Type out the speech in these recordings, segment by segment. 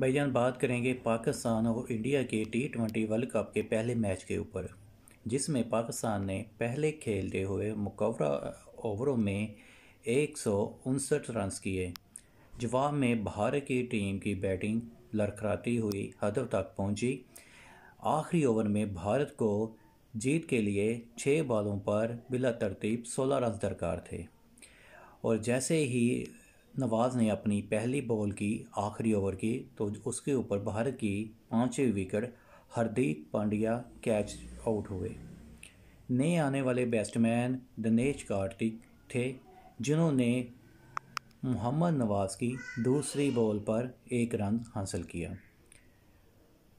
भाईजान बात करेंगे पाकिस्तान और इंडिया के टी ट्वेंटी वर्ल्ड कप के पहले मैच के ऊपर जिसमें पाकिस्तान ने पहले खेलते हुए मुकवरा ओवरों में एक रन किए जवाब में भारत की टीम की बैटिंग लड़खड़ाती हुई हदफ तक पहुंची आखिरी ओवर में भारत को जीत के लिए छः बॉलों पर बिला तरतीब सोलह रन दरकार थे और जैसे ही नवाज़ ने अपनी पहली बॉल की आखिरी ओवर की तो उसके ऊपर भारत की पाँचवें wicket Hardeep Pandya catch out हुए नए आने वाले बैट्समैन दिनेश कार्तिक थे जिन्होंने मोहम्मद नवाज़ की दूसरी बॉल पर एक रन हासिल किया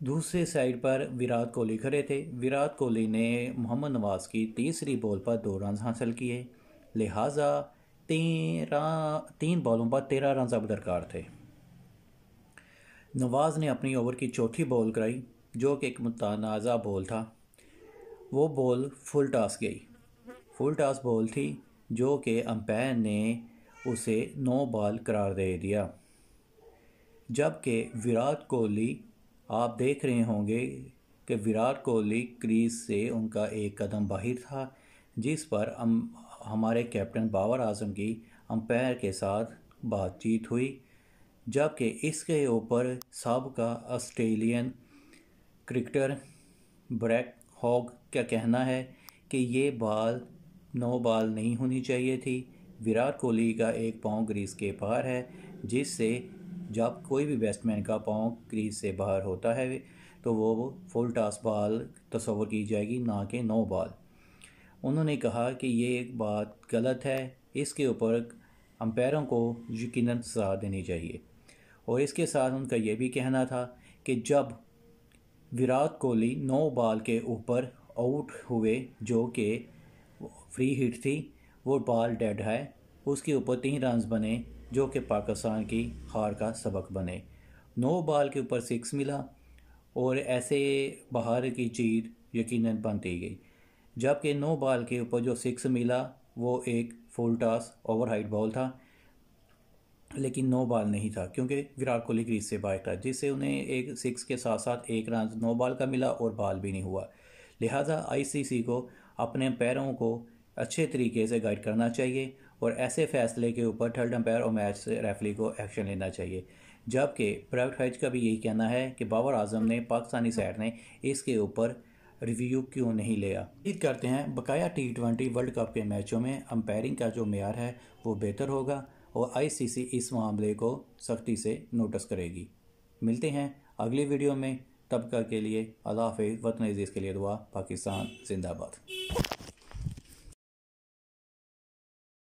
दूसरे साइड पर विराट कोहली खड़े थे विराट कोहली ने मोहम्मद नवाज़ की तीसरी बॉल पर दो रन हासिल किए लिहाजा तेरह तीन बॉलों पर तेरह रन अब दरकार थे नवाज़ ने अपनी ओवर की चौथी बॉल कराई जो कि एक मुतनाज़ा बॉल था वो बॉल फुल टॉस गई फुल टॉस बॉल थी जो कि अम्पायर ने उसे नो बॉल करार दे दिया जबकि विराट कोहली आप देख रहे होंगे कि विराट कोहली क्रीज से उनका एक कदम बाहर था जिस पर हमारे कैप्टन बाबर आजम की अंपायर के साथ बातचीत हुई जबकि इसके ऊपर सबका ऑस्ट्रेलियन क्रिकेटर ब्रैक हॉग का कहना है कि ये बाल नौ बाल नहीं होनी चाहिए थी विराट कोहली का एक पाँव ग्रीस के बाहर है जिससे जब कोई भी बैट्समैन का पाँव क्रीज से बाहर होता है तो वो फुल टॉस बॉल तस्वर की जाएगी ना कि नौ बॉल उन्होंने कहा कि ये एक बात गलत है इसके ऊपर अंपायरों को यकीन सजा देनी चाहिए और इसके साथ उनका यह भी कहना था कि जब विराट कोहली नौ बॉल के ऊपर आउट हुए जो कि फ्री हिट थी वो बॉल डेड है उसके ऊपर तीन रन बने जो कि पाकिस्तान की हार का सबक बने नौ बॉल के ऊपर सिक्स मिला और ऐसे बाहर की जीत यकीनन बनती गई जबकि नो बॉल के ऊपर जो सिक्स मिला वो एक full toss over height ball था लेकिन नो बॉल नहीं था क्योंकि विराट कोहली क्रीज से बाहर था जिससे उन्हें एक सिक्स के साथ साथ एक रन नो बॉल का मिला और बॉल भी नहीं हुआ लिहाजा आईसीसी को अपने पैरों को अच्छे तरीके से गाइड करना चाहिए और ऐसे फैसले के ऊपर थर्ड अंपायर और मैच रेफरी को एक्शन लेना चाहिए जबकि प्राइवेट हज का भी यही कहना है कि बाबर आजम ने पाकिस्तानी साइड ने इसके ऊपर रिव्यू क्यों नहीं लिया उम्मीद करते हैं बकाया टी ट्वेंटी वर्ल्ड कप के मैचों में अंपायरिंग का जो मैार है वो बेहतर होगा और आईसीसी इस मामले को सख्ती से नोटिस करेगी मिलते हैं अगली वीडियो में तबका के लिए अल्लाह हाफिज़ वतन अजीज़ के लिए दुआ पाकिस्तान जिंदाबाद